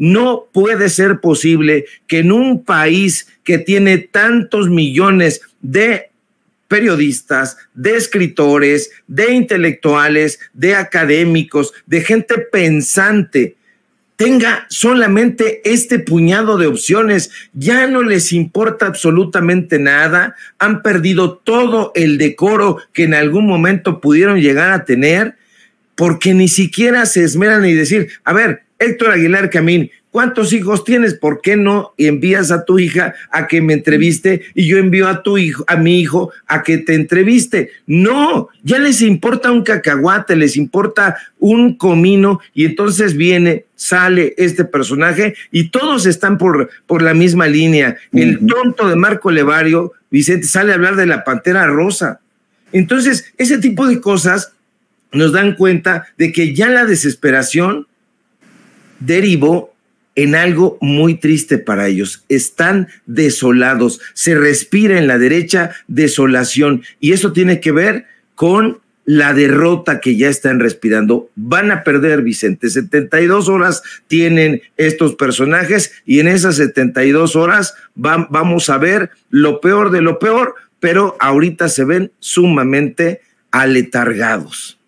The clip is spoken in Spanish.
No puede ser posible que en un país que tiene tantos millones de periodistas, de escritores, de intelectuales, de académicos, de gente pensante, tenga solamente este puñado de opciones. Ya no les importa absolutamente nada. Han perdido todo el decoro que en algún momento pudieron llegar a tener porque ni siquiera se esmeran y decir, a ver, Héctor Aguilar Camín, ¿cuántos hijos tienes? ¿Por qué no envías a tu hija a que me entreviste y yo envío a tu hijo, a mi hijo, a que te entreviste? No, ya les importa un cacahuate, les importa un comino y entonces viene, sale este personaje y todos están por, por la misma línea. El tonto de Marco Levario, Vicente, sale a hablar de la pantera rosa. Entonces, ese tipo de cosas nos dan cuenta de que ya la desesperación derivó en algo muy triste para ellos. Están desolados. Se respira en la derecha desolación. Y eso tiene que ver con la derrota que ya están respirando. Van a perder, Vicente. 72 horas tienen estos personajes y en esas 72 horas vamos a ver lo peor de lo peor, pero ahorita se ven sumamente aletargados.